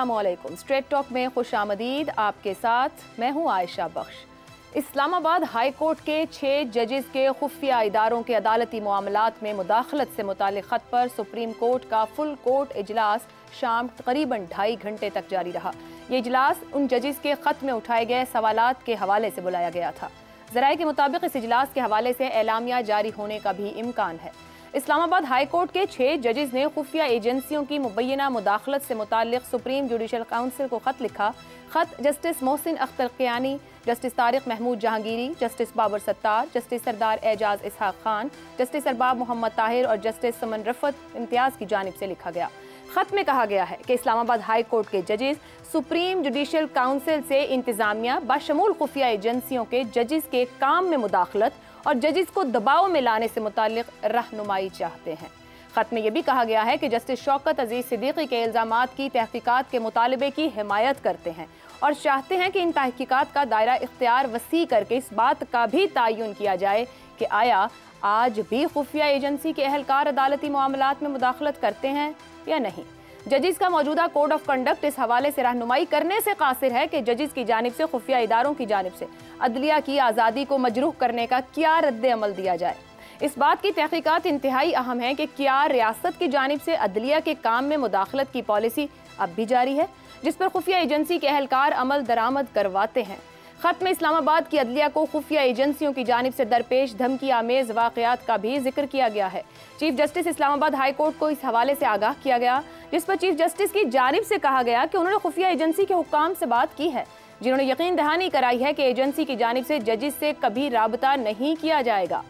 असलकुम straight talk में खुश आमदीद आपके साथ मैं हूं आयशा बख्श इस्लामाबाद हाई कोर्ट के छः जजेस के खुफिया इदारों के अदालती मामलों में मुदाखलत से मुतल ख़त पर सुप्रीम कोर्ट का फुल कोर्ट इजलास शाम तकरीबन ढाई घंटे तक जारी रहा ये इजलास उन जजेस के ख़त में उठाए गए सवाल के हवाले से बुलाया गया था जराये के मुताबिक इस इजलास के हवाले से एलामिया जारी होने का भी इम्कान है इस्लामाबाद हाई कोर्ट के छह जजेज ने खुफिया एजेंसियों की मुबैना मुदाखलत से मुतल सुप्रीम जुडिशल काउंसिल को ख़त लिखा ख़त justice Mohsin Akhtar Kiyani justice Tariq Mahmood Jahangiri justice Babar Sattar justice Sardar Ejaz Ishaq Khan justice Arbab Mohammad Tahir और जस्टिस समन रफत इम्तियाज़ की जानब से लिखा गया खत में कहा गया है कि इस्लामाबाद हाई कोर्ट के जजेस सुप्रीम जुडिशल काउंसिल से इंतजामिया बशमूल खुफिया एजेंसियों के जजेस के काम में मुदाखलत और जजिस को दबाव में लाने से मुतल रहनुमाई चाहते हैं खत में यह भी कहा गया है कि जस्टिस शौकत अजीज सिद्दीकी के इल्ज़ाम की तहकीकत के मुतालबे की हिमायत करते हैं और चाहते हैं कि इन तहकीकत का दायरा इख्तियार वसी करके इस बात का भी तयन किया जाए कि आया आज भी खुफिया एजेंसी के अहलकार अदालती मामलों में मुदाखलत करते हैं या नहीं जजिस का मौजूदा कोड ऑफ कंडक्ट इस हवाले से रहनुमाई करने से कासिर है कि जजिस की जानब से खुफिया इदारों की जानब से अदलिया की आज़ादी को मजरूह करने का क्या रद्द अमल दिया जाए इस बात की तहकीकत इंतहाई अहम है कि क्या रियासत की जानब से अदलिया के काम में मुदाखलत की पॉलिसी अब भी जारी है जिस पर खुफिया एजेंसी के अहलकार अमल दरामद करवाते हैं खत में इस्लामाबाद की अदलिया को खुफिया एजेंसियों की जानब से दरपेश धमकी आमेज वाकयात का भी जिक्र किया गया है chief justice Islamabad high court को इस हवाले से आगाह किया गया जिस पर चीफ जस्टिस की जानब से कहा गया कि उन्होंने खुफिया एजेंसी के हुक्म से बात की है जिन्होंने यकीन दहानी कराई है कि एजेंसी की जानब से जजिस से कभी रबता नहीं किया जाएगा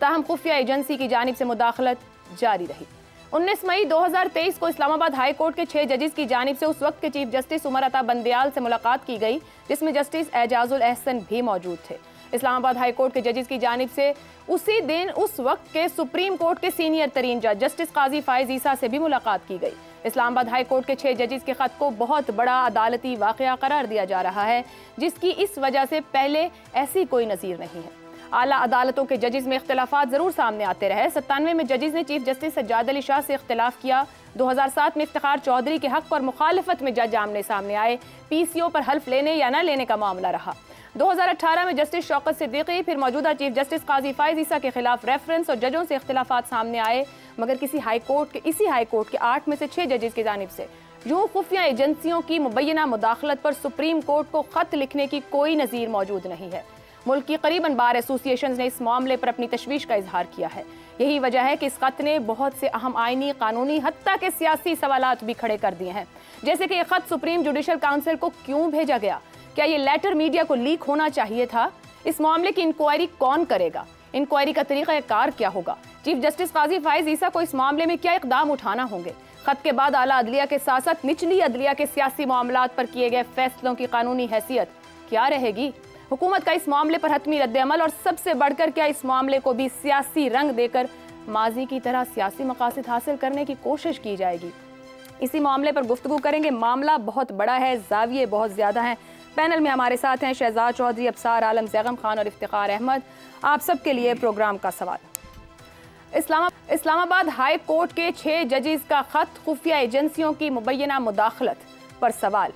ताहम खुफिया एजेंसी की जानब से मुदाखलत जारी रही 19 मई 2023 को इस्लामाबाद हाई कोर्ट के छह जजेस की जानब से उस वक्त के चीफ जस्टिस उमर अता बंदयाल से मुलाकात की गई जिसमें जस्टिस एजाजुल एहसन भी मौजूद थे इस्लामाबाद हाई कोर्ट के जजेस की जानब से उसी दिन उस वक्त के सुप्रीम कोर्ट के सीनियर तरीन जज जस्टिस काजी फायज ईसा से भी मुलाकात की गई इस्लामाबाद हाई कोर्ट के छह जजेस के ख़त को बहुत बड़ा अदालती वाकया करार दिया जा रहा है जिसकी इस वजह से पहले ऐसी कोई नज़ीर नहीं है आला अदालतों के जजेस में इख्तलाफा ज़रूर सामने आते रहे सत्तानवे में जजेस ने चीफ जस्टिस सज्जाद अली शाह से इख्तलाफ किया 2007 में इफ्तार चौधरी के हक और मुखालफत में जज आमने सामने आए पी सी ओ पर हल्फ लेने या न लेने का मामला रहा 2018 में जस्टिस शौकत सिद्दीकी फिर मौजूदा चीफ जस्टिस काजी फायज ईसा के खिलाफ रेफरेंस और जजों से इख्तलाफा सामने आए मगर किसी हाई कोर्ट के इसी हाई कोर्ट के आठ में से छः जजेस की जानब से यूँ खुफिया एजेंसियों की मुबैना मुदाखलत पर सुप्रीम कोर्ट को खत लिखने की कोई नज़ीर मौजूद नहीं है मुल्क की करीबन बार एसोसिएशन ने इस मामले पर अपनी तशवीश का इजहार किया है यही वजह है कि इस खत ने बहुत से अहम आइनी कानूनी हती के सियासी सवाल भी खड़े कर दिए हैं जैसे कि यह खत सुप्रीम जुडिशल काउंसिल को क्यों भेजा गया क्या ये लेटर मीडिया को लीक होना चाहिए था इस मामले की इंक्वायरी कौन करेगा इंक्वायरी का तरीका कार क्या होगा चीफ जस्टिस काजी फायज ईसा को इस मामले में क्या इकदाम उठाना होंगे खत के बाद आला अदलिया के साथ साथ निचली अदलिया के सियासी मामला पर किए गए फैसलों की कानूनी हैसियत क्या रहेगी हुकूमत का इस मामले पर हतमी रद्दमल और सबसे बढ़कर क्या इस मामले को भी सियासी रंग देकर माजी की तरह सियासी मकासद हासिल करने की कोशिश की जाएगी इसी मामले पर गुफ्तु करेंगे मामला बहुत बड़ा है जाविये बहुत ज़्यादा हैं पैनल में हमारे साथ हैं शहजाद चौधरी अबसार आलम जैगम खान और इफ्तार अहमद आप सबके लिए प्रोग्राम का सवाल इस्लामा इस्लामाबाद हाई कोर्ट के छः जजेज़ का ख़त खुफिया एजेंसियों की मुबैना मुदाखलत पर सवाल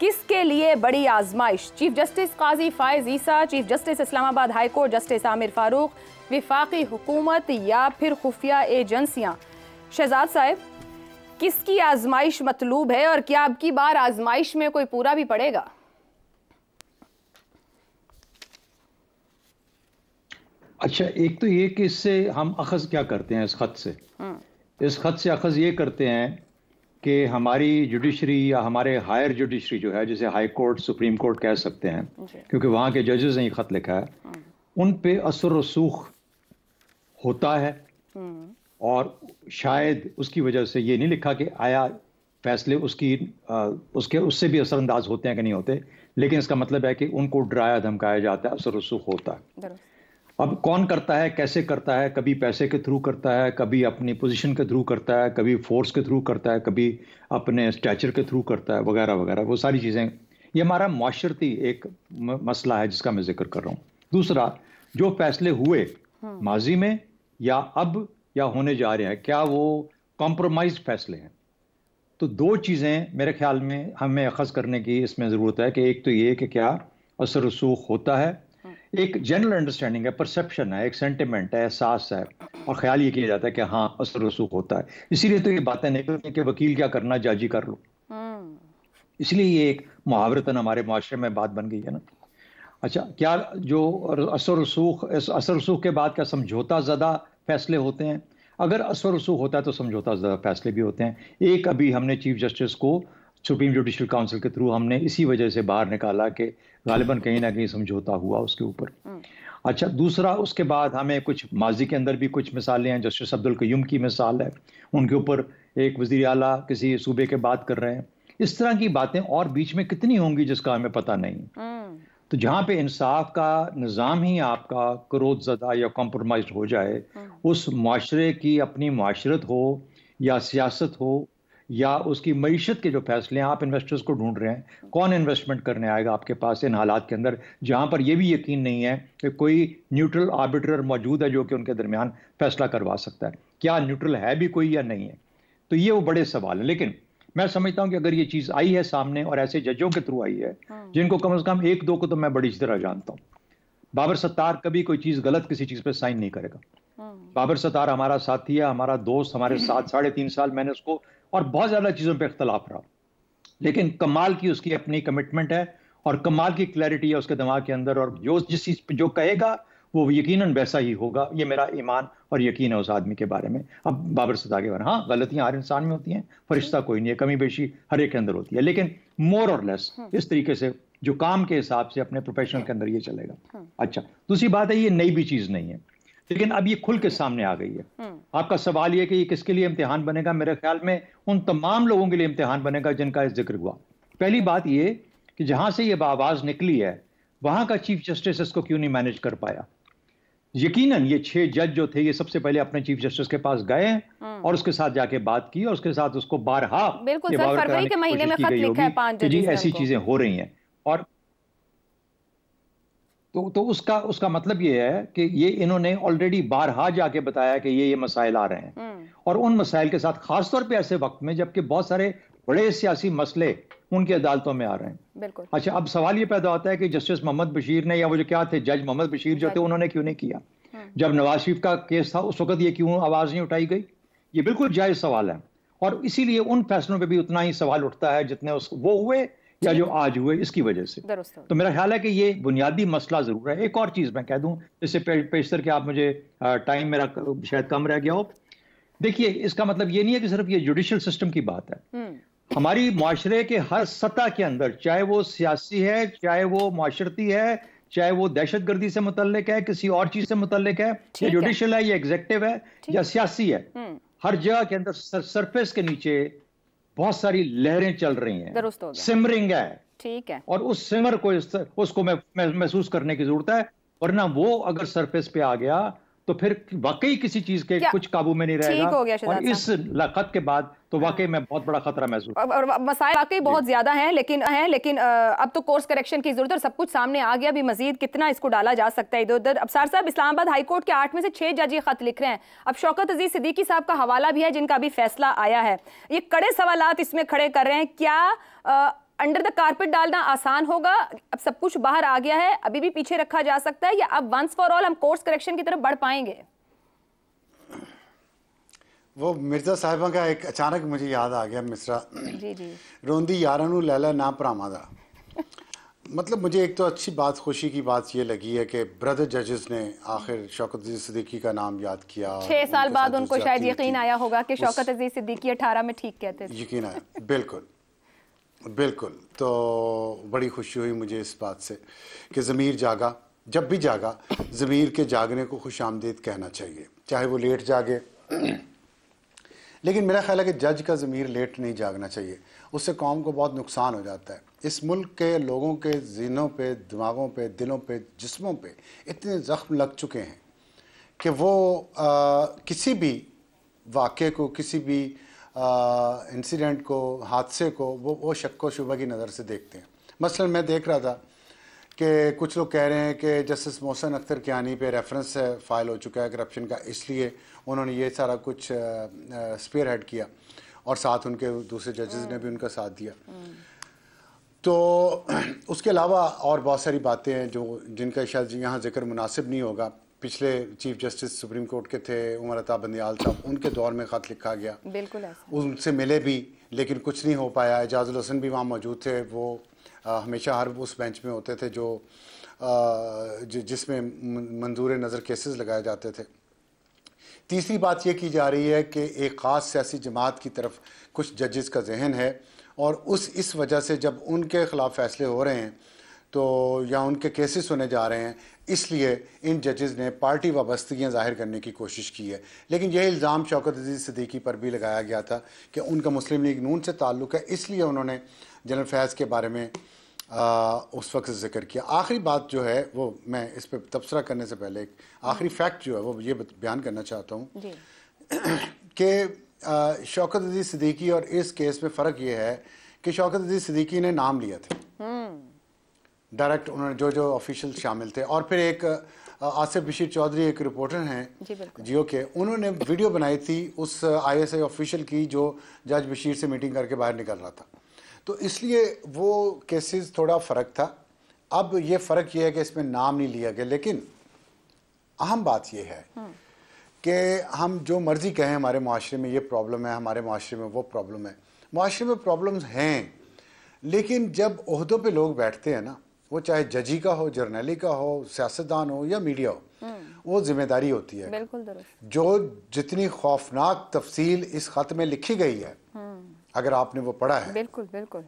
किसके लिए बड़ी आजमाइश chief justice Qazi Faez Isa chief justice Islamabad high court justice Aamer Farooq विफाकी हुकूमत या फिर खुफिया एजेंसियां शहजाद साहब किसकी आजमाइश मतलूब है और क्या अब की बार आजमाइश में कोई पूरा भी पड़ेगा अच्छा एक तो ये कि इससे हम अखज क्या करते हैं इस खत से हाँ। इस खत से अखज ये करते हैं कि हमारी जुडिशरी या हमारे हायर जुडिशरी जो है जिसे हाई कोर्ट सुप्रीम कोर्ट कह सकते हैं क्योंकि वहाँ के जजेस ने खत लिखा है हाँ। उन पे असर रसूख होता है हाँ। और शायद उसकी वजह से ये नहीं लिखा कि आया फैसले उसकी आ, उसके उससे भी असरअंदाज होते हैं कि नहीं होते लेकिन इसका मतलब है कि उनको डराया धमकाया जाता है असर रसूख होता है अब कौन करता है कैसे करता है कभी पैसे के थ्रू करता है कभी अपनी पोजीशन के थ्रू करता है कभी फोर्स के थ्रू करता है कभी अपने स्टैचर के थ्रू करता है वगैरह वगैरह वो सारी चीज़ें ये हमारा माशरती एक मसला है जिसका मैं जिक्र कर रहा हूँ दूसरा जो फैसले हुए हाँ। माजी में या अब या होने जा रहे हैं क्या वो कॉम्प्रोमाइज फैसले हैं तो दो चीज़ें मेरे ख्याल में हमें अखज़ करने की इसमें ज़रूरत है कि एक तो ये कि क्या असर रसूख होता है एक जनरल अंडरस्टैंडिंग है परसेप्शन है एक सेंटिमेंट है एहसास है और ख्याल ये किया जाता है कि हाँ असर रसूख होता है इसीलिए तो ये बातें निकलती हैं कि वकील क्या करना जाजी कर लो हम्म। इसलिए ये एक मुहावरतन हमारे माशरे में बात बन गई है ना अच्छा क्या जो असर रसूख असर रसूख के बाद क्या समझौता ज़्यादा फैसले होते हैं अगर असर रसूख होता है तो समझौता ज़्यादा फैसले भी होते हैं एक अभी हमने चीफ जस्टिस को सुप्रीम जुडिशल काउंसिल के थ्रू हमने इसी वजह से बाहर निकाला कि गालिबा कहीं ना कहीं समझौता हुआ उसके ऊपर हम्म। अच्छा दूसरा उसके बाद हमें कुछ माजी के अंदर भी कुछ मिसालें हैं जस्टिस अब्दुल क्यूम की मिसाल है उनके ऊपर एक वजी अला किसी सूबे के बात कर रहे हैं इस तरह की बातें और बीच में कितनी होंगी जिसका हमें पता नहीं हम्म। तो जहाँ पे इंसाफ का निज़ाम ही आपका क्रोध ज़दा या कॉम्प्रोमाइज हो जाए हम्म। उस माशरे की अपनी माशरत हो या सियासत हो या उसकी मीशत के जो फैसले हैं आप इन्वेस्टर्स को ढूंढ रहे हैं कौन इन्वेस्टमेंट करने आएगा आपके पास इन हालात के अंदर जहां पर यह भी यकीन नहीं है कि कोई न्यूट्रल आर्बिटर मौजूद है जो कि उनके दरमियान फैसला करवा सकता है क्या न्यूट्रल है भी कोई या नहीं है तो ये वो बड़े सवाल हैं लेकिन मैं समझता हूँ कि अगर ये चीज़ आई है सामने और ऐसे जजों के थ्रू आई है हाँ। जिनको कम अज़ कम एक दो को तो मैं बड़ी तरह जानता हूँ बाबर सत्तार कभी कोई चीज़ गलत किसी चीज़ पर साइन नहीं करेगा हाँ। बाबर सत्तार हमारा साथी है हमारा दोस्त हमारे साथ साढ़े तीन साल मैंने उसको और बहुत ज़्यादा चीज़ों पर इख्तलाफ रहा लेकिन कमाल की उसकी अपनी कमिटमेंट है और कमाल की क्लैरिटी है उसके दिमाग के अंदर और जो जिस चीज़ पर जो कहेगा वो यकीनन वैसा ही होगा ये मेरा ईमान और यकीन है उस आदमी के बारे में अब बाबर सदा के बारे हाँ गलतियां हर इंसान में होती हैं फरिश्ता हम्म। कोई नहीं है कमी बेशी हर एक के अंदर होती है लेकिन मोर और लेस इस तरीके से जो काम के हिसाब से अपने प्रोफेशनल के अंदर ये चलेगा हम्म। अच्छा दूसरी बात है ये नई भी चीज़ नहीं है लेकिन अब ये खुल के सामने आ गई है हम्म। आपका सवाल ये कि ये किसके लिए इम्तिहान बनेगा मेरे ख्याल में उन तमाम लोगों के लिए इम्तिहान बनेगा जिनका इस जिक्र हुआ पहली बात ये कि जहां से ये आवाज़ निकली है वहां का चीफ जस्टिस इसको क्यों नहीं मैनेज कर पाया यकीनन ये छह जज जो थे ये सबसे पहले अपने चीफ जस्टिस के पास गए हम्म। और उसके साथ जाके बात की और उसके साथ उसको बारहा बिल्कुल फरवरी के महीने में खत लिखा है पांच जी ऐसी चीजें हो रही हैं और तो तो उसका उसका मतलब ये है कि ये इन्होंने ऑलरेडी बारहा जाके बताया कि ये ये मसाइल आ रहे हैं हम्म। और उन मसाइल के साथ खासतौर पर ऐसे वक्त में जबकि बहुत सारे बड़े सियासी मसले उनकी अदालतों में आ रहे हैं बिल्कुल अच्छा अब सवाल ये पैदा होता है कि जस्टिस मोहम्मद बशीर ने या वो जो क्या थे जज मोहम्मद बशीर जो थे उन्होंने क्यों नहीं किया हम्म। जब नवाज शरीफ का केस था उस वक्त ये क्यों आवाज़ नहीं उठाई गई ये बिल्कुल जायज़ सवाल है और इसीलिए उन फैसलों पर भी उतना ही सवाल उठता है जितने उस वो हुए या जो आज हुए इसकी वजह से तो मेरा ख्याल है कि ये बुनियादी मसला ज़रूर है एक और चीज़ मैं कह दूं इससे पेशतर आप मुझे टाइम मेरा शायद कम रह गया हो देखिए इसका मतलब ये नहीं है कि सिर्फ ये जुडिशल सिस्टम की बात है हम्म। हमारी माशरे के हर सतह के अंदर चाहे वो सियासी है चाहे वो माशरती है चाहे वो दहशत गर्दी से मुतलक है किसी और चीज से मुतल है या जुडिशल है या एग्जेक्टिव है या सियासी है हम्म। हर जगह के अंदर सरफेस के नीचे बहुत सारी लहरें चल रही हैं सिमरिंग है ठीक है और उस सिमर को इस उसको महसूस करने की जरूरत है वरना वो अगर सरफेस पे आ गया तो फिर वाकई किसी चीज के कुछ काबू में नहीं रहेगा और इस लखत के बाद तो हाँ। वाकई में बहुत बड़ा खतरा महसूस मसाइल वाकई बहुत ज्यादा है लेकिन है लेकिन अब तो कोर्स करेक्शन की जरूरत और सब कुछ सामने आ गया भी मजीद कितना इसको डाला जा सकता है इधर उधर अब सार साहब इस्लामाबाद हाईकोर्ट के आठ में से छह जज ये खत लिख रहे हैं अब शौकत अजीज सिद्दीकी साहब का हवाला भी है जिनका अभी फैसला आया है ये कड़े सवाल इसमें खड़े कर रहे हैं क्या अंडर द कारपेट डालना आसान होगा अब सब कुछ बाहर आ गया है अभी भी पीछे रखा जा सकता है या अब वंस फॉर ऑल हम कोर्स करेक्शन की तरफ बढ़ पाएंगे वो मिर्जा साहिबा का एक अचानक मुझे याद आ गया मिश्रा जी रोंदी यारानू लैला ना भरावादा मतलब मुझे एक तो अच्छी बात खुशी की बात ये लगी है कि ब्रदर जजेस ने आखिर शौकत अजीज सिद्दीकी का नाम याद किया छः साल बाद उनको शायद यकीन आया होगा कि शौकत अजीज सिद्दीकी अठारह में ठीक कहते थे यकीन आया बिल्कुल बिल्कुल तो बड़ी खुशी हुई मुझे इस बात से कि ज़मीर जागा जब भी जागा ज़मीर के जागने को खुश आमदीद कहना चाहिए चाहे वो लेट जागे लेकिन मेरा ख्याल है कि जज का ज़मीर लेट नहीं जागना चाहिए उससे कौम को बहुत नुकसान हो जाता है इस मुल्क के लोगों के जहनों पे दिमागों पे दिलों पे जिस्मों पे इतने ज़ख्म लग चुके हैं कि वो आ, किसी भी वाक़े को किसी भी इंसिडेंट को हादसे को वो वो शक् व शुबा की नज़र से देखते हैं मसलन मैं देख रहा था कि कुछ लोग कह रहे हैं कि जस्टिस मोहसन अख्तर कियानी पे रेफरेंस फाइल हो चुका है करप्शन का इसलिए उन्होंने ये सारा कुछ स्पेयर हेड किया और साथ उनके दूसरे जजेस ने भी उनका साथ दिया तो उसके अलावा और बहुत सारी बातें हैं जो जिनका शायद यहाँ जिक्र मुनासिब नहीं होगा पिछले चीफ जस्टिस सुप्रीम कोर्ट के थे उमर अता बंदियाल साहब उनके दौर में ख़त लिखा गया बिल्कुल उनसे मिले भी लेकिन कुछ नहीं हो पाया एजाजुल हसन भी वहाँ मौजूद थे वो हमेशा हर उस बेंच में होते थे जो जिसमें मंजूर नज़र केसेस लगाए जाते थे तीसरी बात यह की जा रही है कि एक ख़ास सियासी जमात की तरफ कुछ जजेस का जहन है और उस इस वजह से जब उनके ख़िलाफ़ फैसले हो रहे हैं तो या उनके केसेस होने जा रहे हैं इसलिए इन जजेस ने पार्टी वाबस्तगियाँ जाहिर करने की कोशिश की है लेकिन यह इल्ज़ाम शौकत अजीज़ सदीकी पर भी लगाया गया था कि उनका मुस्लिम लीग नून से ताल्लुक़ है इसलिए उन्होंने जनरल फैज़ के बारे में आ, उस वक्त जिक्र किया आखिरी बात जो है वो मैं इस पर तबसरा करने से पहले एक आखिरी फैक्ट जो है वो ये बयान करना चाहता हूँ कि शौकत अजीज सिद्दीकी और इस केस में फ़र्क ये है कि शौकत अजीज सिद्दीकी ने नाम लिया थे हम्म। डायरेक्ट उन्होंने जो जो ऑफिशियल शामिल थे और फिर एक आसिफ बशीर चौधरी एक रिपोर्टर हैं जियो के उन्होंने वीडियो बनाई थी उस आईएसआई ऑफिशियल की जो जज बशीर से मीटिंग करके बाहर निकल रहा था तो इसलिए वो केसेस थोड़ा फ़र्क था अब ये फ़र्क ये है कि इसमें नाम नहीं लिया गया लेकिन अहम बात यह है हम्म। कि हम जो मर्ज़ी कहें हमारे माशरे में ये प्रॉब्लम है हमारे माशरे में वो प्रॉब्लम है माशरे में प्रॉब्लम्स हैं लेकिन जब अहदों पे लोग बैठते हैं ना वो चाहे जजी का हो जर्नली का हो सियासतदान हो या मीडिया हो हम्म। वो जिम्मेदारी होती है बिल्कुल जो जितनी खौफनाक तफसील इस खत में लिखी गई है हम्म। अगर आपने वो पढ़ा है बिल्कुल बिल्कुल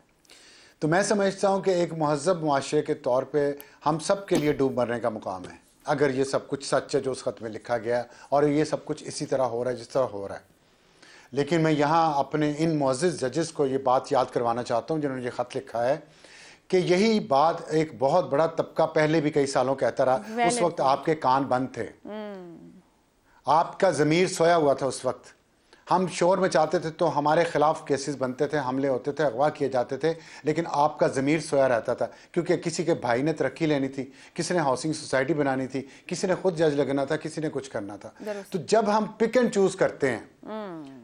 तो मैं समझता हूँ कि एक महजब माशरे के तौर पर हम सब के लिए डूब मरने का मुकाम है अगर ये सब कुछ सच है जो उस ख़त में लिखा गया और ये सब कुछ इसी तरह हो रहा है जिस तरह हो रहा है लेकिन मैं यहाँ अपने इन मोज़ जजेस को ये बात याद करवाना चाहता हूँ जिन्होंने ये ख़त लिखा है कि यही बात एक बहुत बड़ा तबका पहले भी कई सालों कहता रहा उस वक्त आपके कान बंद थे हम्म। आपका ज़मीर सोया हुआ था उस वक्त हम शोर में चाहते थे तो हमारे ख़िलाफ़ केसेस बनते थे हमले होते थे अगवा किए जाते थे लेकिन आपका ज़मीर सोया रहता था क्योंकि किसी के भाई ने तरक्की लेनी थी किसी ने हाउसिंग सोसाइटी बनानी थी किसी ने खुद जज लगना था किसी ने कुछ करना था तो जब हम पिक एंड चूज़ करते हैं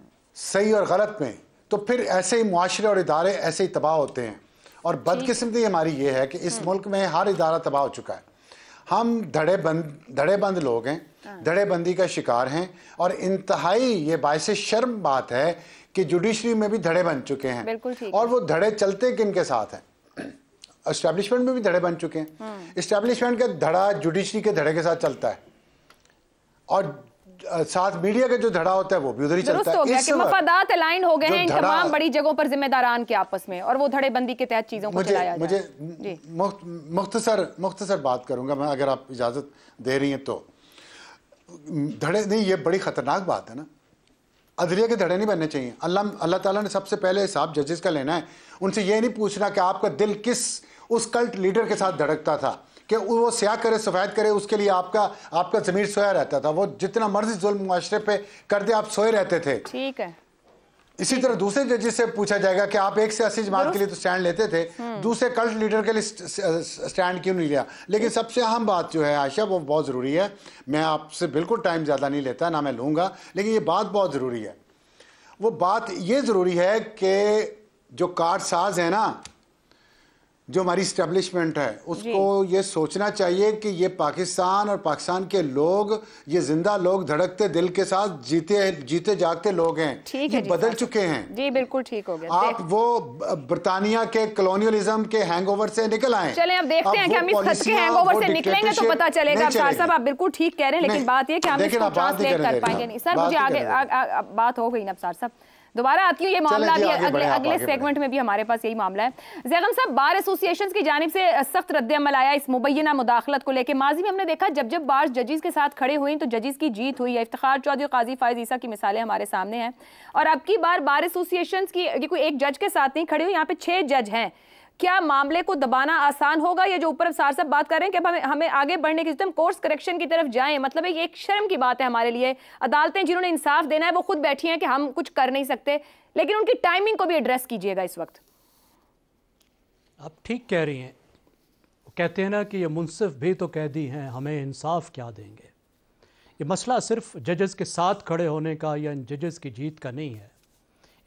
सही और गलत में तो फिर ऐसे ही माशरे और इदारे ऐसे ही तबाह होते हैं और बदकिस्मती हमारी ये है कि इस हम्म। मुल्क में हर इदारा तबाह हो चुका है हम धड़े बंद धड़े बंद लोग हैं हाँ। धड़ेबंदी का शिकार हैं और इंतहाई ये बायस शर्म बात है कि जुडिशरी में भी धड़े बन चुके हैं और वो धड़े चलते किन के साथ हैं इस्टेब्लिशमेंट में भी धड़े बन चुके हैं इस्टेब्लिशमेंट हाँ। का धड़ा जुडिशरी के धड़े के साथ चलता है और साथ मीडिया का जो धड़ा होता है वो भी उधर ही चलता है इस मफादात अलाइन हो गए हैं इन तमाम बड़ी जगहों पर जिम्मेदारान के आपस में और वो धड़ेबंदी के तहत चीज़ों को चलाया जाए मुझे मुख्तसर मुख्तसर बात करूंगा मैं अगर आप इजाज़त दे रही हैं तो धड़े नहीं ये बड़ी ख़तरनाक बात है ना अदलिया के धड़े नहीं बनने चाहिए अल्लाह अल्लाह ताला ने सबसे पहले हिसाब जजेस का लेना है उनसे ये नहीं पूछना कि आपका दिल किस उस कल्ट लीडर के साथ धड़कता था कि वो स्याह करे सफ़ेद करे उसके लिए आपका आपका ज़मीर सोया रहता था वो जितना मर्जी जुल्म माशरे पे करते आप सोए रहते थे ठीक है इसी तरह दूसरे जजेस से पूछा जाएगा कि आप एक से अस्सी जमात के लिए तो स्टैंड लेते थे हम्म। दूसरे कल्ट लीडर के लिए स्टैंड क्यों नहीं लिया लेकिन सबसे अहम बात जो है आयशा वो बहुत ज़रूरी है मैं आपसे बिल्कुल टाइम ज़्यादा नहीं लेता ना मैं लूँगा लेकिन ये बात बहुत ज़रूरी है वो बात ये ज़रूरी है कि जो साज है ना जो हमारी स्टेब्लिशमेंट है उसको ये सोचना चाहिए कि ये पाकिस्तान और पाकिस्तान के लोग ये जिंदा लोग धड़कते दिल के साथ जीते जीते जागते लोग हैं ठीक ये है बदल चुके हैं जी बिल्कुल ठीक हो गया आप वो ब्रिटानिया के कॉलोनियलिज्म के हैंगओवर से निकल आए चले अब देखते हैं कि हम इस के हैंगओवर से निकलेंगे तो पता चलेगा साहब आप बिल्कुल ठीक कह रहे हैं लेकिन बात यह बात हो गई नबसार साहब दोबारा आती हूँ ये मामला भी अगले अगले सेगमेंट में भी हमारे पास यही मामला है जैगम साहब बार एसोसिएशन की जानब से सख्त अमल आया इस मुबैना मुदाखलत को लेकर माजी में हमने देखा जब जब बार जजेस के साथ खड़े हुई तो जजिस की जीत हुई है इफ्तार चौधरी काजी फायज ईसा की मिसालें हमारे सामने हैं और अब की बार बार एसोसिएशन की कोई एक जज के साथ नहीं खड़े हुई यहाँ पे छह जज हैं क्या मामले को दबाना आसान होगा या जो ऊपर सार साहब बात कर रहे हैं कि हमें हमें आगे बढ़ने की हम कोर्स करेक्शन की तरफ जाएं मतलब एक, एक शर्म की बात है हमारे लिए अदालतें जिन्होंने इंसाफ देना है वो खुद बैठी हैं कि हम कुछ कर नहीं सकते लेकिन उनकी टाइमिंग को भी एड्रेस कीजिएगा इस वक्त आप ठीक कह रही हैं कहते हैं ना कि ये मुनसिफ भी तो कह दी हैं हमें इंसाफ क्या देंगे ये मसला सिर्फ जजेस के साथ खड़े होने का या जजेस की जीत का नहीं है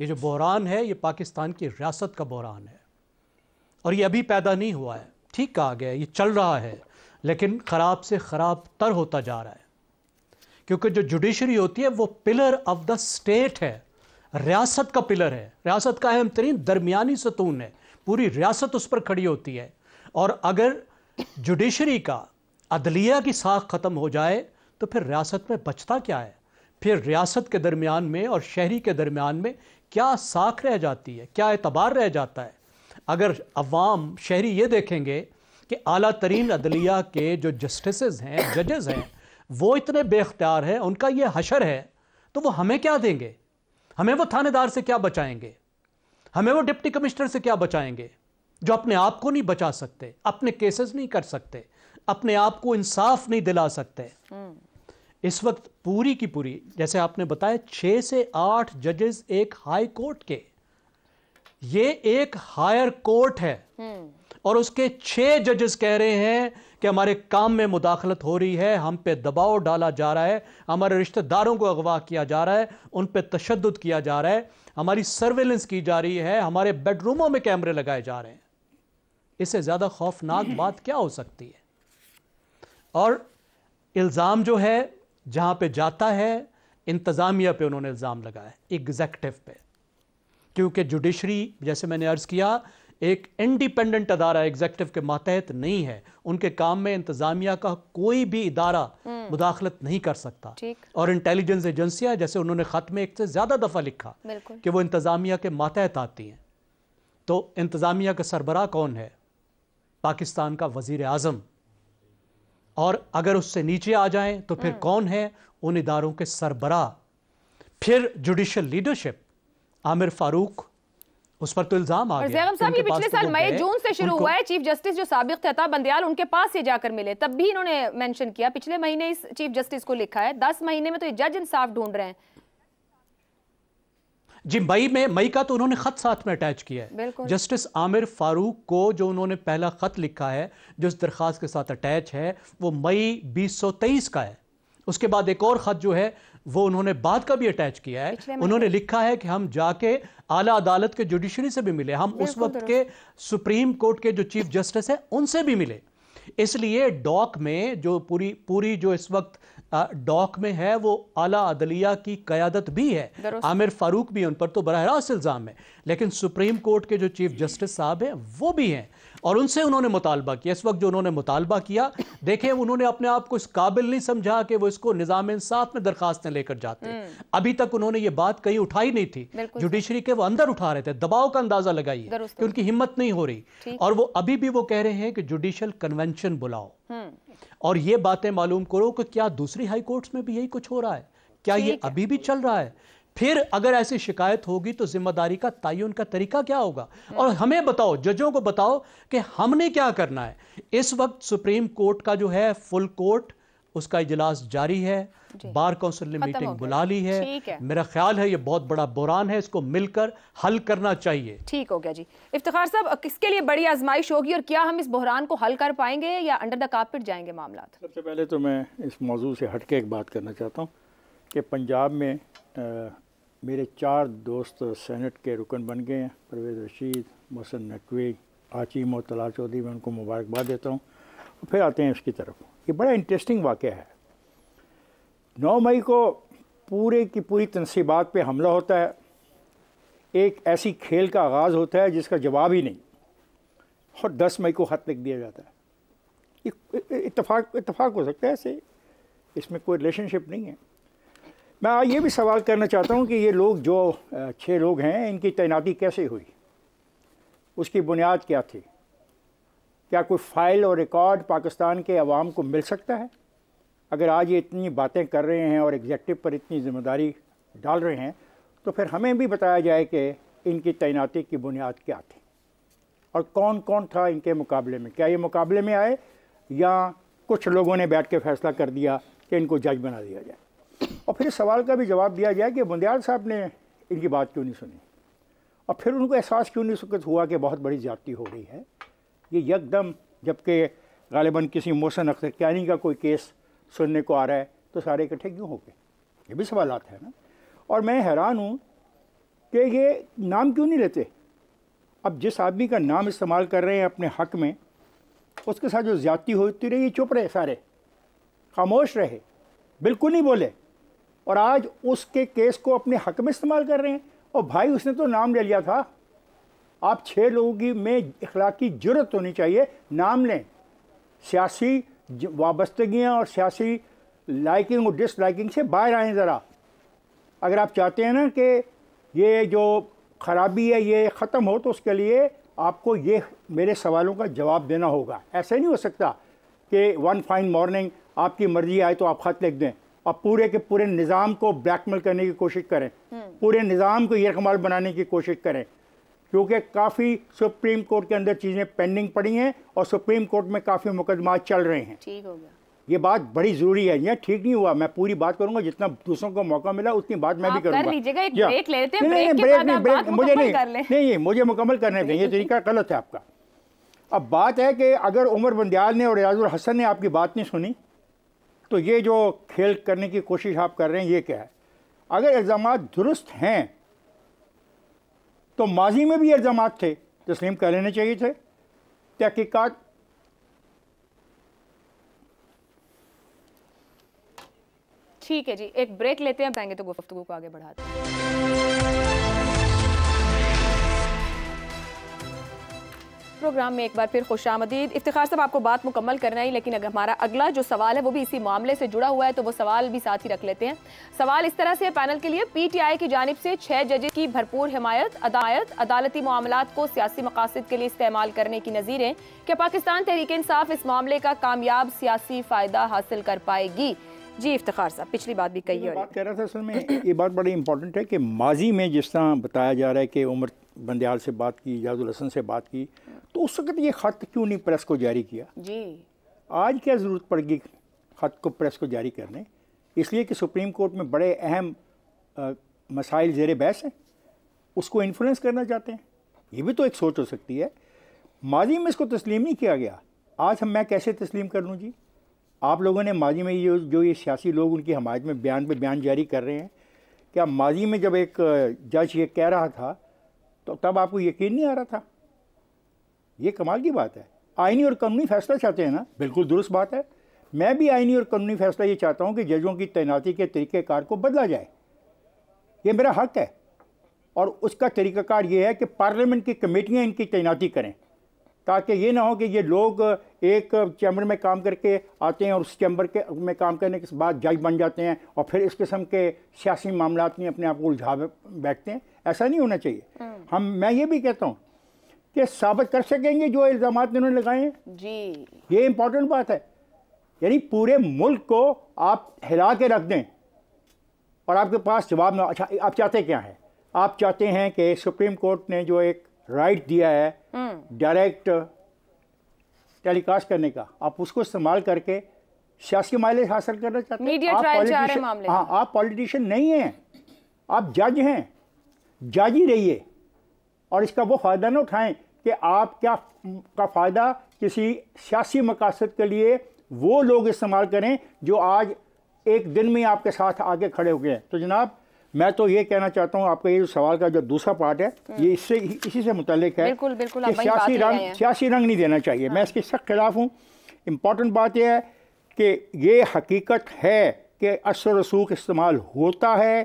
ये जो बहरान है ये पाकिस्तान की रियासत का बहरान है और ये अभी पैदा नहीं हुआ है ठीक कहा गया ये चल रहा है लेकिन ख़राब से ख़राब तर होता जा रहा है क्योंकि जो जुडिशरी होती है वो पिलर ऑफ द स्टेट है रियासत का पिलर है रियासत का अहम तरीन दरमियानी सतून है पूरी रियासत उस पर खड़ी होती है और अगर जुडिशरी का अदलिया की साख ख़त्म हो जाए तो फिर रियासत में बचता क्या है फिर रियासत के दरमियान में और शहरी के दरमियान में क्या साख रह जाती है क्या एतबार रह जाता है अगर अवाम शहरी ये देखेंगे कि अला तरीन अदलिया के जो जस्टिस हैं जजेस हैं वो इतने बेख्तियार हैं उनका ये हशर है तो वो हमें क्या देंगे हमें वो थानेदार से क्या बचाएंगे हमें वो डिप्टी कमिश्नर से क्या बचाएंगे जो अपने आप को नहीं बचा सकते अपने केसेस नहीं कर सकते अपने आप को इंसाफ नहीं दिला सकते हम्म। इस वक्त पूरी की पूरी जैसे आपने बताया छः से आठ जजेस एक हाई कोर्ट के ये एक हायर कोर्ट है और उसके छह जजेस कह रहे हैं कि हमारे काम में मुदाखलत हो रही है हम पे दबाव डाला जा रहा है हमारे रिश्तेदारों को अगवा किया जा रहा है उन पे तशद किया जा रहा है हमारी सर्वेलेंस की जा रही है हमारे बेडरूमों में कैमरे लगाए जा रहे हैं इससे ज़्यादा खौफनाक बात क्या हो सकती है और इल्ज़ाम जो है जहां पे जाता है इंतज़ामिया पे उन्होंने इल्ज़ाम लगाया एग्जेक्टिव पे क्योंकि जुडिशरी जैसे मैंने अर्ज़ किया एक इंडिपेंडेंट अदारा एग्जेक्टिव के मातहत नहीं है उनके काम में इंतजामिया का कोई भी इदारा हम्म। मुदाखलत नहीं कर सकता और इंटेलिजेंस एजेंसियां जैसे उन्होंने ख़त में एक से ज़्यादा दफ़ा लिखा कि वो इंतजामिया के मातहत आती हैं तो इंतजामिया का सरबरा कौन है पाकिस्तान का वजीर आज़म और अगर उससे नीचे आ जाए तो फिर हम्म। कौन है उन इदारों के सरबरा फिर जुडिशल लीडरशिप आमिर फारूक उस पर तो इल्जाम आ गया साहब ये पिछले तो साल मई जून से शुरू हुआ है चीफ जस्टिस जो सबक तथा बंदयाल उनके पास ये जाकर मिले तब भी इन्होंने मेंशन किया पिछले महीने इस चीफ जस्टिस को लिखा है दस महीने में तो ये जज इंसाफ ढूंढ रहे हैं जी मई में मई का तो उन्होंने खत साथ में अटैच किया है जस्टिस आमिर फारूक को जो उन्होंने पहला खत लिखा है जो इस दरखास्त के साथ अटैच है वो मई तेईस का है उसके बाद एक और ख़त जो है वो उन्होंने बाद का भी अटैच किया है उन्होंने लिखा है कि हम जाके आला अदालत के जुडिशरी से भी मिले हम उस वक्त के सुप्रीम कोर्ट के जो चीफ जस्टिस हैं उनसे भी मिले इसलिए डॉक में जो पूरी पूरी जो इस वक्त डॉक में है वो आला अदलिया की क़्यादत भी है आमिर फारूक भी उन पर तो बरह रास्त इल्ज़ाम है लेकिन सुप्रीम कोर्ट के जो चीफ जस्टिस साहब हैं वो भी हैं और उनसे उन्होंने मुतालबा किया इस वक्त जो उन्होंने मुतालबा किया देखें उन्होंने अपने आप को इस काबिल नहीं समझा कि वो इसको निज़ाम इंसाफ में दरखास्तें लेकर जाते हम्म। अभी तक उन्होंने ये बात कहीं उठाई नहीं थी जुडिशरी के वो अंदर उठा रहे थे दबाव का अंदाज़ा लगाइए कि उनकी हिम्मत नहीं हो रही और वो अभी भी वो कह रहे हैं कि जुडिशल कन्वेंशन बुलाओ हम्म। और ये बातें मालूम करो कि क्या दूसरी हाई कोर्ट्स में भी यही कुछ हो रहा है क्या ये अभी भी चल रहा है फिर अगर ऐसी शिकायत होगी तो जिम्मेदारी का तयन का तरीका क्या होगा और हम्म। हमें बताओ जजों को बताओ कि हमने क्या करना है इस वक्त सुप्रीम कोर्ट का जो है फुल कोर्ट उसका इजलास जारी है बार काउंसिल ने मीटिंग बुला ली है।, है मेरा ख्याल है ये बहुत बड़ा बुरान है इसको मिलकर हल करना चाहिए ठीक हो गया जी इफ्तार साहब किसके लिए बड़ी आजमाइश होगी और क्या हम इस बहरान को हल कर पाएंगे या अंडर द कापिट जाएंगे मामला सबसे पहले तो मैं इस मौजू से हट के एक बात करना चाहता हूँ कि पंजाब में आ, मेरे चार दोस्त सेनेट के रुकन बन गए हैं परवेज रशीद मोहसन नकवी आचिम और तला चौधरी मैं उनको मुबारकबाद देता हूँ फिर आते हैं इसकी तरफ कि बड़ा इंटरेस्टिंग वाक़ है नौ मई को पूरे की पूरी तनसीबात पे हमला होता है एक ऐसी खेल का आगाज़ होता है जिसका जवाब ही नहीं और दस मई को हद लिख दिया जाता है इतफाक इतफाक हो सकता है ऐसे इसमें कोई रिलेशनशिप नहीं है मैं ये भी सवाल करना चाहता हूँ कि ये लोग जो छः लोग हैं इनकी तैनाती कैसे हुई उसकी बुनियाद क्या थी क्या कोई फ़ाइल और रिकॉर्ड पाकिस्तान के अवाम को मिल सकता है अगर आज ये इतनी बातें कर रहे हैं और एग्जेक्टिव पर इतनी जिम्मेदारी डाल रहे हैं तो फिर हमें भी बताया जाए कि इनकी तैनाती की बुनियाद क्या थी और कौन कौन था इनके मुकाबले में क्या ये मुकाबले में आए या कुछ लोगों ने बैठ के फैसला कर दिया कि इनको जज बना दिया जाए और फिर इस सवाल का भी जवाब दिया जाए कि बुंदयाल साहब ने इनकी बात क्यों नहीं सुनी और फिर उनको एहसास क्यों नहीं हुआ कि बहुत बड़ी ज्यादती हो रही है ये यकदम जबकि गालिबा किसी मोहसन अख्तर कैनी का कोई केस सुनने को आ रहा है तो सारे इकट्ठे क्यों हो गए ये भी सवाल आते हैं ना और मैं हैरान हूँ कि ये नाम क्यों नहीं लेते अब जिस आदमी का नाम इस्तेमाल कर रहे हैं अपने हक में उसके साथ जो ज़्यादती होती रही ये चुप रहे सारे खामोश रहे बिल्कुल नहीं बोले और आज उसके केस को अपने हक में इस्तेमाल कर रहे हैं और भाई उसने तो नाम ले लिया था आप छः लोगों की में इखलाकी जरूरत होनी चाहिए नाम लें सियासी वाबस्तगियाँ और सियासी लाइकिंग और डिसलाइकिंग से बाहर आएँ ज़रा अगर आप चाहते हैं ना कि ये जो खराबी है ये ख़त्म हो तो उसके लिए आपको ये मेरे सवालों का जवाब देना होगा ऐसे नहीं हो सकता कि वन फाइन मॉर्निंग आपकी मर्ज़ी आए तो आप ख़त लिख दें और पूरे के पूरे निज़ाम को ब्लैकमेल करने की कोशिश करें हम्म। पूरे निज़ाम को यकमाल बनाने की कोशिश करें क्योंकि काफ़ी सुप्रीम कोर्ट के अंदर चीज़ें पेंडिंग पड़ी हैं और सुप्रीम कोर्ट में काफ़ी मुकदमा चल रहे हैं ठीक हो गया ये बात बड़ी जरूरी है यह ठीक नहीं हुआ मैं पूरी बात करूंगा जितना दूसरों को मौका मिला उतनी बात मैं भी करूंगा ब्रेक ब्रेक नहीं ब्रेक मुझे नहीं नहीं मुझे मुकम्मल करने दें ये तरीका गलत है आपका अब बात है कि अगर उमर बंदयाल ने और रियाजुल हसन ने आपकी बात नहीं सुनी तो ये जो खेल करने की कोशिश आप कर रहे हैं ये क्या है अगर इल्ज़ाम दुरुस्त हैं तो माजी में भी इल्ज़ाम थे तस्लीम कर लेने चाहिए थे तहकीकत ठीक है जी एक ब्रेक लेते हैं बैंगे तो गुफ्तु को आगे बढ़ाते हैं प्रोग्राम में एक बार फिर खुश आमदीद इफ्तार साहब आपको बात मुकम्मल करना ही लेकिन अगर हमारा अगला जो सवाल है वो भी इसी मामले से जुड़ा हुआ है तो वो सवाल भी साथ ही रख लेते हैं सवाल इस तरह से पैनल के लिए पी टी आई की जानब से छः जजे की भरपूर हमायत अदायत अदालती मामला को सियासी मकासद के लिए इस्तेमाल करने की नज़ीरें क्या पाकिस्तान तहरीक इंसाफ इस मामले का कामयाब सियासी फ़ायदा हासिल कर पाएगी जी इफ्तार साहब पिछली बात भी कही बात कह रहा था असल में ये बात बड़ी इंपॉर्टेंट है कि माजी में जिस तरह बताया जा रहा है कि उम्र बंदयाल से बात की इजाजुल हसन से बात की तो उस वक्त ये ख़त क्यों नहीं प्रेस को जारी किया जी आज क्या ज़रूरत पड़ गई ख़त को प्रेस को जारी करने इसलिए कि सुप्रीम कोर्ट में बड़े अहम मसाइल जेर बहस हैं उसको इन्फ्लुएंस करना चाहते हैं ये भी तो एक सोच हो सकती है माजी में इसको तस्लीम नहीं किया गया आज हम मैं कैसे तस्लीम कर लूँ जी आप लोगों ने माजी में ये जो ये सियासी लोग उनकी हमायत में बयान पे बयान जारी कर रहे हैं क्या माजी में जब एक जज ये कह रहा था तो तब आपको यकीन नहीं आ रहा था ये कमाल की बात है आइनी और कानूनी फैसला चाहते हैं ना बिल्कुल दुरुस्त बात है मैं भी आइनी और कानूनी फैसला ये चाहता हूँ कि जजों की तैनाती के तरीक़ेकार को बदला जाए ये मेरा हक है और उसका तरीक़ाकार ये है कि पार्लियामेंट की कमेटियाँ इनकी तैनाती करें ताकि ये ना हो कि ये लोग एक चैम्बर में काम करके आते हैं और उस चैम्बर के में काम करने के बाद जज बन जाते हैं और फिर इस किस्म के सियासी मामला में अपने आप को उलझा बैठते हैं ऐसा नहीं होना चाहिए हम्म। हम मैं ये भी कहता हूँ कि साबित कर सकेंगे जो इल्ज़ाम इन्होंने लगाए हैं जी ये इम्पोर्टेंट बात है यानी पूरे मुल्क को आप हिला के रख दें और आपके पास जवाब ना अच्छा आप चाहते क्या है आप चाहते हैं कि सुप्रीम कोर्ट ने जो एक राइट दिया है हम्म। डायरेक्ट टेलीकास्ट करने का आप उसको इस्तेमाल करके सियासी माइलेज हासिल करना चाहते मीडिया आप पॉलिटिशियन हाँ आप पॉलिटिशियन नहीं हैं आप जज हैं जज ही रहिए और इसका वो फ़ायदा ना उठाएं कि आप क्या का फ़ायदा किसी सियासी मकासद के लिए वो लोग इस्तेमाल करें जो आज एक दिन में आपके साथ आगे खड़े हो गए हैं तो जनाब मैं तो ये कहना चाहता हूँ आपका ये जो सवाल का जो दूसरा पार्ट है ये हम्म। इससे इसी से मुतलिक है बिल्कुल, बिल्कुल, कि सियासी रंग सियासी रंग नहीं देना चाहिए हाँ। मैं इसके सख्त खिलाफ हूँ इम्पॉर्टेंट बात यह है कि ये हकीकत है कि असर रसूख इस्तेमाल होता है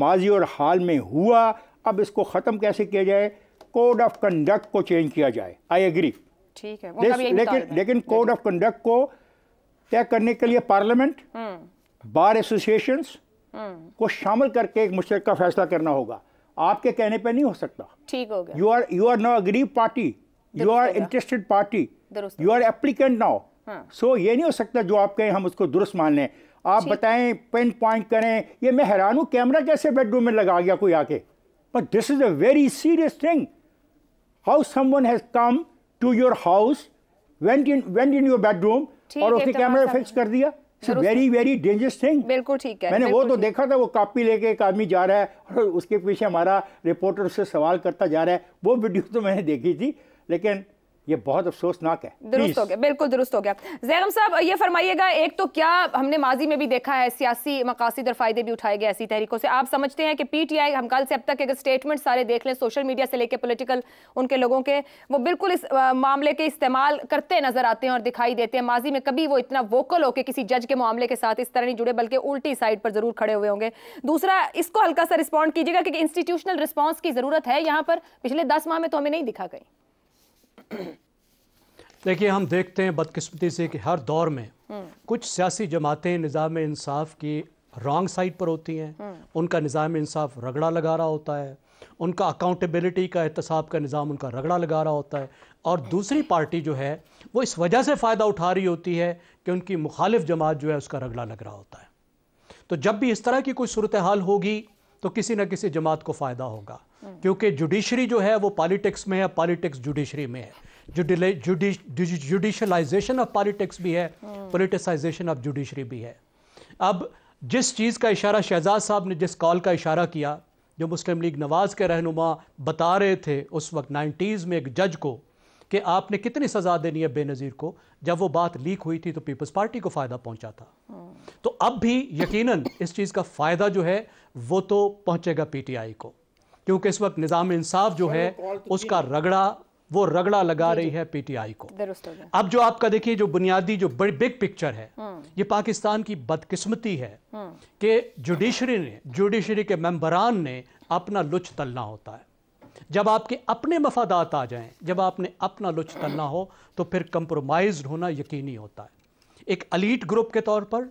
माजी और हाल में हुआ अब इसको ख़त्म कैसे किया जाए कोड ऑफ कंडक्ट को चेंज किया जाए आई एग्री ठीक है लेकिन लेकिन कोड ऑफ कंडक्ट को तय करने के लिए पार्लियामेंट बार एसोसिएशंस को शामिल करके एक मुश्तर का फैसला करना होगा आपके कहने पे नहीं हो सकता ठीक हो गया you are you are no aggrieved party you are interested party you are applicant now so ये नहीं हो सकता जो आप कहें हम उसको दुरुस्त मान लें आप बताएं पेन पॉइंट करें ये मैं हैरान हूँ कैमरा कैसे बेडरूम में लगा गया कोई आके but this is a very serious thing how someone has come to your house went in went in your bedroom और उसने कैमरा तो फिक्स कर दिया वेरी वेरी डेंजरस थिंग बिल्कुल ठीक है मैंने वो तो देखा था वो कापी लेके एक आदमी जा रहा है और उसके पीछे हमारा रिपोर्टर उससे सवाल करता जा रहा है वो वीडियो तो मैंने देखी थी लेकिन ये बहुत अफसोसनाक है दुरुस्त हो गया बिल्कुल दुरुस्त हो गया जैरम साहब ये फरमाइएगा एक तो क्या हमने माजी में भी देखा है सियासी मकासद और फायदे भी उठाए गए ऐसी तहरीकों से आप समझते हैं कि पीटीआई हमकाल से अब तक अगर स्टेटमेंट सारे देख लें सोशल मीडिया से लेकर पोलिटिकल उनके लोगों के वो बिल्कुल इस आ, मामले के इस्तेमाल करते नजर आते हैं और दिखाई देते हैं माजी में कभी वो इतना वोकल होकर किसी जज के मामले के साथ इस तरह नहीं जुड़े बल्कि उल्टी साइड पर जरूर खड़े हुए होंगे दूसरा इसको हल्का सा रिस्पॉन्ड कीजिएगा क्योंकि इंस्टीट्यूशनल रिस्पॉन्स की जरूरत है यहाँ पर पिछले दस माह में तो हमें नहीं दिखा गई देखिए हम देखते हैं बदकिस्मती से कि हर दौर में हम्म। कुछ सियासी जमातें निज़ाम इंसाफ की रॉन्ग साइड पर होती हैं हम्म। उनका निज़ाम इंसाफ रगड़ा लगा रहा होता है उनका अकाउंटेबिलिटी का एहतसाब का निज़ाम उनका रगड़ा लगा रहा होता है और दूसरी पार्टी जो है वो इस वजह से फ़ायदा उठा रही होती है कि उनकी मुखालिफ जमात जो है उसका रगड़ा लग रहा होता है तो जब भी इस तरह की कोई सूरत हाल होगी तो किसी ना किसी जमात को फ़ायदा होगा क्योंकि जुडिशरी जो है वो पॉलिटिक्स में है पॉलिटिक्स जुडिशरी में है जुडिशलाइजेशन ऑफ पॉलिटिक्स भी है पोलिटिसाइजेशन ऑफ जुडिशरी भी है अब जिस चीज़ का इशारा शहजाद साहब ने जिस कॉल का इशारा किया जो मुस्लिम लीग नवाज़ के रहनुमा बता रहे थे उस वक्त नाइन्टीज़ में एक जज को कि आपने कितनी सज़ा देनी है बेनज़ीर को जब वो बात लीक हुई थी तो पीपल्स पार्टी को फ़ायदा पहुंचा था तो अब भी यकीनन इस चीज़ का फ़ायदा जो है वो तो पहुंचेगा पीटीआई को क्योंकि इस वक्त निज़ाम इंसाफ जो है तो उसका रगड़ा वो रगड़ा लगा रही है पीटीआई को अब जो आपका देखिए जो बुनियादी जो बड़ी बिग पिक्चर है हम्म। ये पाकिस्तान की बदकिस्मती है हम्म। कि जुडिशरी ने जुडिशरी के मेम्बरान ने अपना लुच तलना होता है जब आपके अपने मफादात आ जाएं जब आपने अपना लुच तलना हो तो फिर कंप्रोमाइज होना यकीनी होता है एक अलीट ग्रुप के तौर पर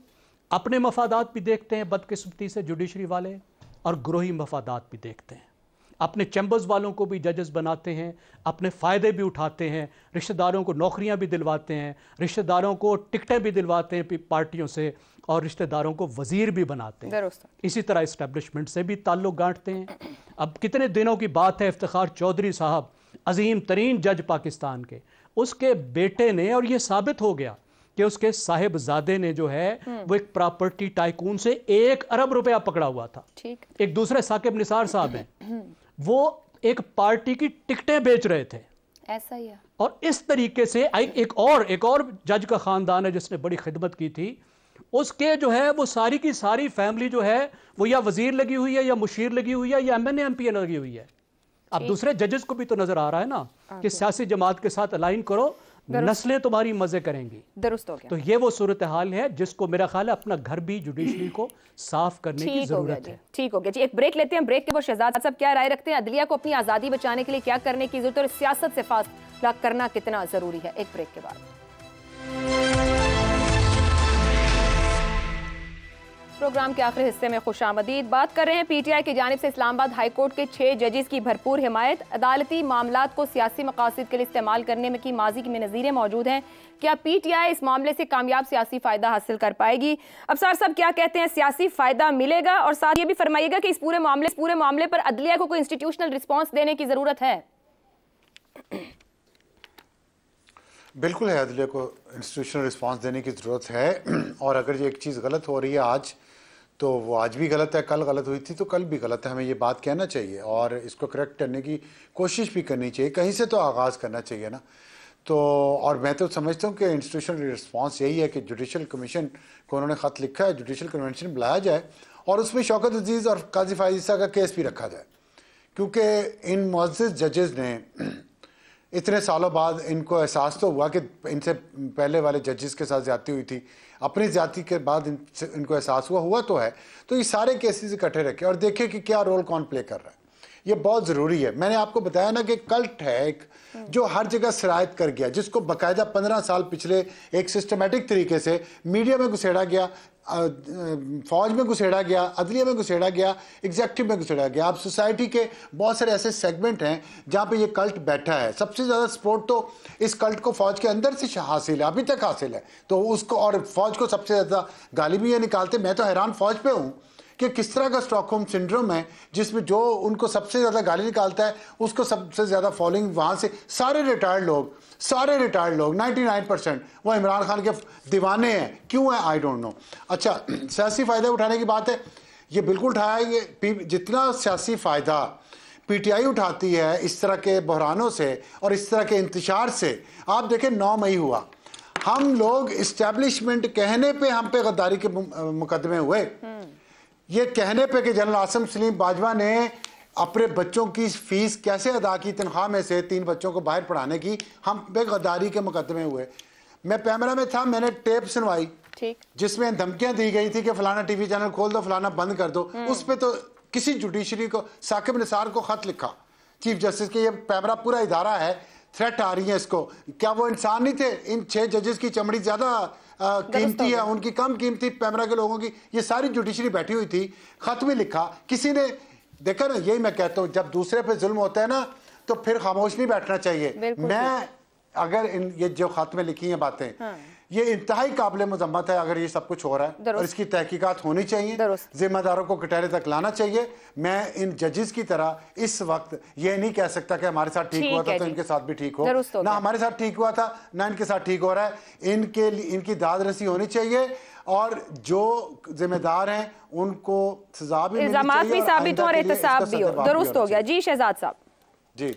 अपने मफादात भी देखते हैं बदकिस्मती से जुडिशरी वाले और ग्रोही मफादात भी देखते हैं अपने चैम्बर्स वालों को भी जजेस बनाते हैं अपने फ़ायदे भी उठाते हैं रिश्तेदारों को नौकरियां भी दिलवाते हैं रिश्तेदारों को टिकटें भी दिलवाते हैं पार्टियों से और रिश्तेदारों को वजीर भी बनाते हैं इसी तरह इस्टेब्लिशमेंट से भी ताल्लुक गांठते हैं अब कितने दिनों की बात है इफ्तार चौधरी साहब अजीम तरीन जज पाकिस्तान के उसके बेटे ने और ये साबित हो गया कि उसके साहेबजादे ने जो है हम्म। वो एक प्रॉपर्टी टाइकून से एक अरब रुपया पकड़ा हुआ था ठीक एक दूसरे साकिब निसार साहब हैं वो एक पार्टी की टिकटें बेच रहे थे ऐसा ही और इस तरीके से एक और एक और जज का खानदान है जिसने बड़ी खिदमत की थी उसके जो है वो सारी की सारी फैमिली जो है वो या वजीर लगी हुई है या मुशीर लगी हुई है या एम एन एम पी लगी हुई है अब दूसरे जजेस को भी तो नजर आ रहा है ना कि सियासी जमात के साथ अलाइन करो नस्लें तुम्हारी मजे करेंगी दुरुस्त हो गया तो ये वो सूरत हाल है जिसको मेरा ख्याल है अपना घर भी जुडिशरी को साफ करने की जरूरत है ठीक हो गया जी एक ब्रेक लेते हैं ब्रेक के बाद शहजाद साहब क्या राय रखते हैं अदलिया को अपनी आज़ादी बचाने के लिए क्या करने की जरूरत है और सियासत से फासला करना कितना जरूरी है एक ब्रेक के बाद प्रोग्राम के आखिरी हिस्से में खुश आमदीद बात कर रहे हैं पीटीआई की जानब से इस्लामाबाद हाईकोर्ट के छः जजेस की भरपूर हिमायत अदालती मामला को सियासी मकासद के लिए इस्तेमाल करने में की माजी की नज़ीरें मौजूद हैं क्या पीटीआई इस मामले से कामयाब सियासी फ़ायदा हासिल कर पाएगी अब सर सब क्या कहते हैं सियासी फ़ायदा मिलेगा और साथ ये भी फरमाइएगा कि इस पूरे मामले पूरे मामले पर अदलिया को कोई इंस्टीट्यूशनल रिस्पॉन्स देने की ज़रूरत है बिल्कुल है अदलिया को इंस्टीट्यूशनल रिस्पांस देने की ज़रूरत है और अगर ये एक चीज़ गलत हो रही है आज तो वो आज भी गलत है कल गलत हुई थी तो कल भी गलत है हमें ये बात कहना चाहिए और इसको करेक्ट करने की कोशिश भी करनी चाहिए कहीं से तो आगाज़ करना चाहिए ना तो और मैं तो समझता हूँ कि इंस्टीट्यूशनल रिस्पॉन्स यही है कि जुडिशल कमीशन को उन्होंने ख़त लिखा है जुडिशल कन्वेंशन बुलाया जाए और उसमें शौकत अजीज़ और काजी का केस भी रखा जाए क्योंकि इन मज्ज़ जजेज़ ने इतने सालों बाद इनको एहसास तो हुआ कि इनसे पहले वाले जजेस के साथ ज्यादा हुई थी अपनी ज्यादा के बाद इन, इनको एहसास हुआ हुआ तो है तो ये सारे केसेस इकट्ठे रखे और देखे कि क्या रोल कौन प्ले कर रहा है ये बहुत ज़रूरी है मैंने आपको बताया ना कि कल्ट है एक जो हर जगह शरायत कर गया जिसको बाकायदा पंद्रह साल पिछले एक सिस्टमेटिक तरीके से मीडिया में घुसेड़ा गया फौज में घुसेड़ा गया अदलिया में घुसेड़ा गया एग्जेक्टिव में घुसेड़ा गया अब सोसाइटी के बहुत सारे ऐसे सेगमेंट हैं जहाँ पे ये कल्ट बैठा है सबसे ज़्यादा सपोर्ट तो इस कल्ट को फौज के अंदर से हासिल है अभी तक हासिल है तो उसको और फौज को सबसे ज़्यादा गाली भी ये निकालते मैं तो हैरान फौज पे हूँ कि किस तरह का स्टॉकहोम सिंड्रोम है जिसमें जो उनको सबसे ज़्यादा गाली निकालता है उसको सबसे ज़्यादा फॉलोइंग वहां से सारे रिटायर्ड लोग सारे रिटायर्ड लोग 99 परसेंट वो इमरान खान के दीवाने हैं क्यों है आई डोंट नो अच्छा सियासी फ़ायदा उठाने की बात है ये बिल्कुल उठाया ये जितना सियासी फ़ायदा पीटीआई उठाती है इस तरह के बहरानों से और इस तरह के इंतजार से आप देखें नौ मई हुआ हम लोग इस्टेब्लिशमेंट कहने पे हम पे गद्दारी के मुकदमे हुए हम्म। ये कहने पे कि जनरल आसम सलीम बाजवा ने अपने बच्चों की फीस कैसे अदा की तनख्वाह में से तीन बच्चों को बाहर पढ़ाने की हम बेगदारी के मुकदमे हुए मैं पैमरा में था मैंने टेप सुनवाई जिसमें धमकियां दी गई थी कि फलाना टीवी चैनल खोल दो फलाना बंद कर दो हम्म। उस पर तो किसी जुडिशरी को साकिब निसार को खत लिखा चीफ जस्टिस के ये पैमरा पूरा इदारा है थ्रेट आ रही है इसको क्या वो इंसान नहीं थे इन छह जजेस की चमड़ी ज्यादा कीमती है उनकी कम कीमती पैमरा के लोगों की ये सारी जुडिशरी बैठी हुई थी खत भी लिखा किसी ने देखा ना यही मैं कहता हूँ जब दूसरे पे जुल्म होता है ना तो फिर खामोश नहीं बैठना चाहिए मैं अगर इन ये जो खत में लिखी हैं बातें हाँ। ये इंतहाई काबिल मजम्मत है अगर ये सब कुछ हो रहा है और इसकी तहकीकत होनी चाहिए जिम्मेदारों को कटहरे तक लाना चाहिए मैं इन जजेस की तरह इस वक्त ये नहीं कह सकता कि हमारे साथ ठीक हुआ था तो इनके साथ भी ठीक हो ना हमारे साथ ठीक हुआ था ना इनके साथ ठीक हो रहा है इनके इनकी दाद रसी होनी चाहिए और जो जिम्मेदार हैं उनको सजा भी साबित हो और एहतसाब भी हो दुरुस्त हो गया जी शहजाद साहब जी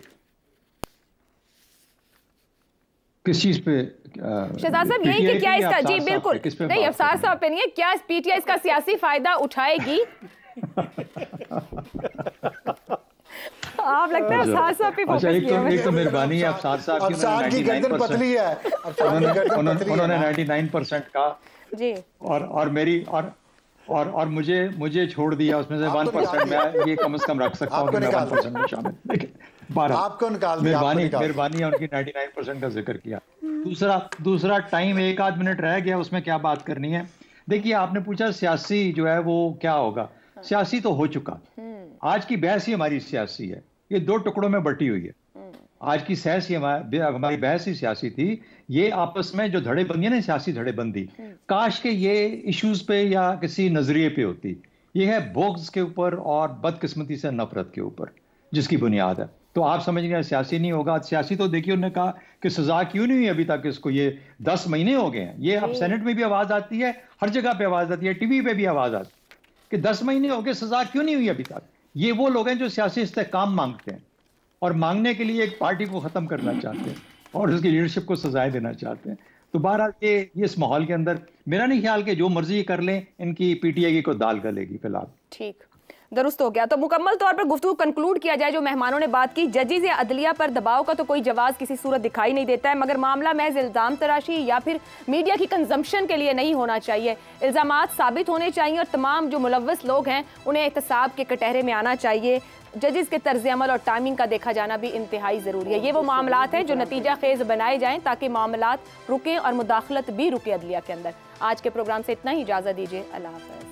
किस चीज पे शहजाद साहब यही कि क्या इसका जी बिल्कुल नहीं अफसार साहब पे नहीं है क्या इस पीटीआई इसका सियासी फायदा उठाएगी आप लगता है अच्छा। अफसार साहब पे फोकस किया है एक तो मेहरबानी है अफसार साहब की अफसार की गर्दन पतली है उन्होंने 99% का जी और और मेरी और और और मुझे मुझे छोड़ दिया उसमें से 1% तो मैं ये कम से कम रख सकता हूं तो 1% में शामिल आपको निकाल दिया मेहरबानी मेहरबानी उनकी परसेंट का जिक्र किया दूसरा दूसरा टाइम एक आध मिनट रह गया उसमें क्या बात करनी है देखिए आपने पूछा सियासी जो है वो क्या होगा हाँ। सियासी तो हो चुका हम्म। आज की बहस ही हमारी सियासी है ये दो टुकड़ों में बटी हुई है हम्म। आज की सहस ही हमारी बहस ही सियासी थी ये आपस में जो धड़े बंदी है ना सियासी धड़ेबंदी हम्म। काश के ये इश्यूज पे या किसी नजरिए पे होती ये है बोक्स के ऊपर और बदकिस्मती से नफरत के ऊपर जिसकी बुनियाद है तो आप समझ गए सियासी नहीं होगा सियासी तो देखिए उन्होंने कहा कि सजा क्यों नहीं हुई अभी तक इसको ये दस महीने हो गए हैं ये अब सेनेट में भी आवाज आती है हर जगह पे आवाज आती है टीवी पे भी आवाज आती है कि दस महीने हो गए सजा क्यों नहीं हुई अभी तक ये वो लोग हैं जो सियासी इस्तेकाम मांगते हैं और मांगने के लिए एक पार्टी को खत्म करना चाहते हैं और उसकी लीडरशिप को सजाएं देना चाहते हैं तो बहरहाल ये ये इस माहौल के अंदर मेरा नहीं ख्याल कि जो मर्जी कर लें इनकी पीटीआई की को दाल गलेगी फिलहाल ठीक दुरुस्त हो गया तो मुकम्मल तौर पर गुफ्तु कंक्लूड किया जाए जो मेहमानों ने बात की जजेज या अदलिया पर दबाव का तो कोई जवाब किसी सूरत दिखाई नहीं देता है मगर मामला महज इल्ज़ाम तराशी या फिर मीडिया की कंजम्पशन के लिए नहीं होना चाहिए इल्ज़ाम साबित होने चाहिए और तमाम जो मुलवस लोग हैं उन्हें एहतसाब के कटहरे में आना चाहिए जजेस के तर्ज अमल और टाइमिंग का देखा जाना भी इंतहाई ज़रूरी है ये वो मामला हैं जो नतीजा खेज बनाए जाएँ ताकि मामला रुकें और मुदाखलत भी रुके अदलिया के अंदर आज के प्रोग्राम से इतना ही इजाज़त दीजिए अल्लाह हाफ